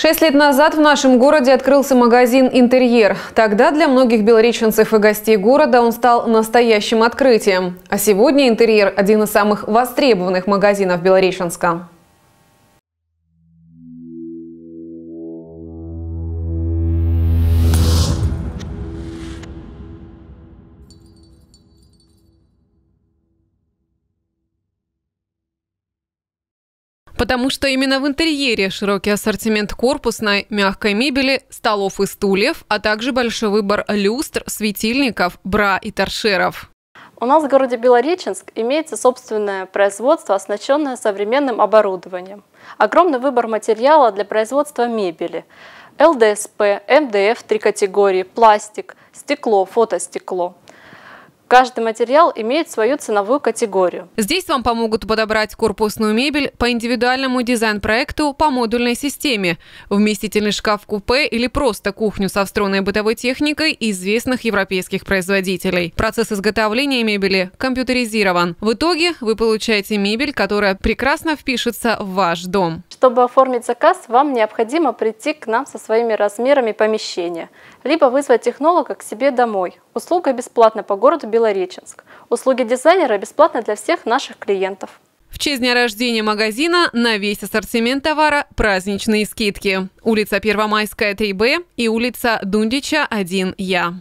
Шесть лет назад в нашем городе открылся магазин «Интерьер». Тогда для многих белореченцев и гостей города он стал настоящим открытием. А сегодня «Интерьер» – один из самых востребованных магазинов Белореченска. Потому что именно в интерьере широкий ассортимент корпусной мягкой мебели, столов и стульев, а также большой выбор люстр, светильников, бра и торшеров. У нас в городе Белореченск имеется собственное производство, оснащенное современным оборудованием. Огромный выбор материала для производства мебели. ЛДСП, МДФ три категории, пластик, стекло, фотостекло – Каждый материал имеет свою ценовую категорию. Здесь вам помогут подобрать корпусную мебель по индивидуальному дизайн-проекту по модульной системе, вместительный шкаф-купе или просто кухню со встроенной бытовой техникой известных европейских производителей. Процесс изготовления мебели компьютеризирован. В итоге вы получаете мебель, которая прекрасно впишется в ваш дом. Чтобы оформить заказ, вам необходимо прийти к нам со своими размерами помещения, либо вызвать технолога к себе домой. Услуга бесплатна по городу без Белореченск. Услуги дизайнера бесплатны для всех наших клиентов. В честь дня рождения магазина на весь ассортимент товара праздничные скидки. Улица Первомайская 3Б и улица Дундича 1Я.